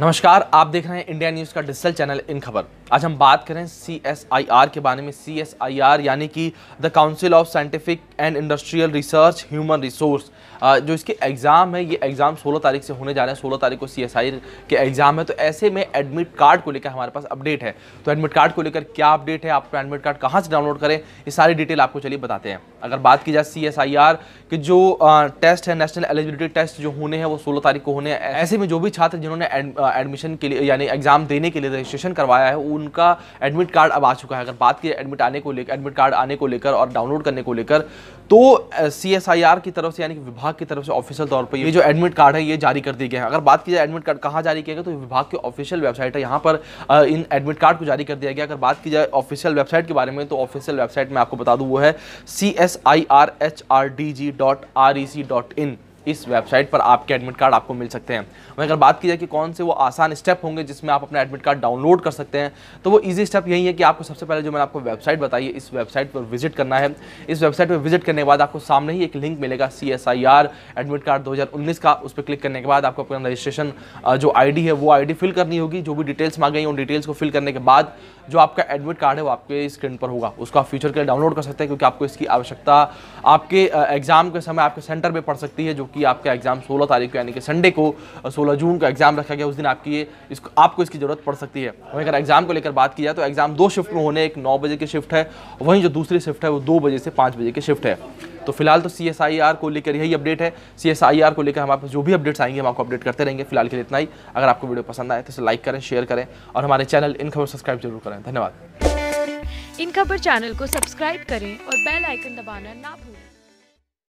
नमस्कार आप देख रहे हैं इंडिया न्यूज़ का डिजिटल चैनल इन खबर आज हम बात करें सी एस आई आर के बारे में सी एस आई आर यानी कि the council of scientific and industrial research human resource जो इसके एग्ज़ाम है ये एग्ज़ाम 16 तारीख से होने जा रहे हैं 16 तारीख को सी एस आई के एग्ज़ाम है तो ऐसे में एडमिट कार्ड को लेकर हमारे पास अपडेट है तो एडमिट कार्ड को लेकर क्या अपडेट है आपका एडमिट कार्ड कहाँ से डाउनलोड करें ये सारी डिटेल आपको चलिए बताते हैं अगर बात की जाए सी एस आई आर के जो टेस्ट है नेशनल एलिजिबिलिटी टेस्ट जो होने हैं वो सोलह तारीख को होने हैं ऐसे में जो भी छात्र जिन्होंने एडमिशन के लिए यानी एग्ज़ाम देने के लिए रजिस्ट्रेशन करवाया है उनका एडमिट कार्ड अब आ चुका है अगर बात की एडमिट आने को लेकर एडमिट कार्ड आने को लेकर और डाउनलोड करने को लेकर तो सी एस आई आर की तरफ से यानी कि विभाग की तरफ से ऑफिशियल तौर पर ये जो एडमिट कार्ड है ये जारी कर दिए गए हैं अगर बात की जाए एडमिट कार्ड कहाँ जारी किया गया तो विभाग की ऑफिशियल वेबसाइट है यहाँ पर इन एडमिट कार्ड को जारी कर दिया गया अगर बात की जाए ऑफिशियल वेबसाइट के बारे में तो ऑफिशियल वेबसाइट में आपको बता दूँ वो है C S I R H R D G dot R E C dot in इस वेबसाइट पर आपके एडमिट कार्ड आपको मिल सकते हैं वहीं अगर बात की जाए कि कौन से वो आसान स्टेप होंगे जिसमें आप अपना एडमिट कार्ड डाउनलोड कर सकते हैं तो वो ईजी स्टेप यही है कि आपको सबसे पहले जो मैंने आपको वेबसाइट बताई है इस वेबसाइट पर विजिट करना है इस वेबसाइट पर विजिट करने के बाद आपको सामने ही एक लिंक मिलेगा सी एडमिट कार्ड दो का उस पर क्लिक करने के बाद आपको अपना रजिस्ट्रेशन जो आई है वो आई फिल करनी होगी जो भी डिटेल्स मांगे उन डिटेल्स को फिल करने के बाद जो आपका एडमिट कार्ड है वो आपके स्क्रीन पर होगा उसको आप फ्यूचर के लिए डाउनलोड कर सकते हैं क्योंकि आपको इसकी आवश्यकता आपके एग्जाम के समय आपके सेंटर पर पड़ सकती है जो कि कि आपका एग्ज़ाम 16 तारीख को यानी कि संडे को 16 जून का एग्ज़ाम रखा गया उस दिन आपकी ये इसको आपको इसकी ज़रूरत पड़ सकती है वहीं अगर एग्ज़ाम को लेकर बात की जाए तो एग्ज़ाम दो शिफ्ट में होने एक नौ बजे की शिफ्ट है वहीं जो दूसरी शिफ्ट है वो दो बजे से पाँच बजे की शिफ्ट है तो फिलहाल तो सी को लेकर यही अपडेट है सी को लेकर हमारे पास जो भी अपडेट्स आएंगे हम आपको अपडेट करते रहेंगे फिलहाल के लिए इतना ही अगर आपको वीडियो पसंद आए तो इसे लाइक करें शेयर करें और हमारे चैनल इन खबर सब्सक्राइब जरूर करें धन्यवाद इन खबर चैनल को सब्सक्राइब करें और बेल आइकन दबाना ना भूलें